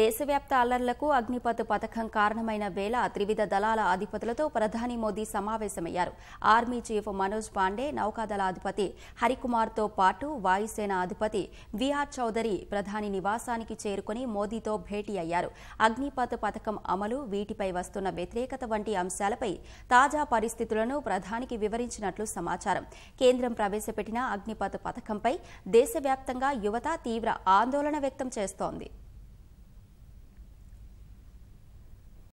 దేశవ్యాప్త అల్లర్లకు అగ్నిపథ్ పథకం కారణమైన వేళ త్రివిధ దళాల అధిపతులతో ప్రధాని మోదీ సమావేశమయ్యారు ఆర్మీ చీఫ్ మనోజ్ పాండే నౌకాదళ అధిపతి హరికుమార్తో పాటు వాయుసేన అధిపతి విఆర్ చౌదరి ప్రధాని నివాసానికి చేరుకుని మోదీతో భేటీ అయ్యారు అగ్నిపథ్ పథకం అమలు వీటిపై వస్తున్న వ్యతిరేకత వంటి అంశాలపై తాజా పరిస్థితులను ప్రధానికి వివరించినట్లు సమాచారం కేంద్రం ప్రవేశపెట్టిన అగ్నిపథ్ పథకంపై దేశవ్యాప్తంగా యువత తీవ్ర ఆందోళన వ్యక్తం చేస్తోంది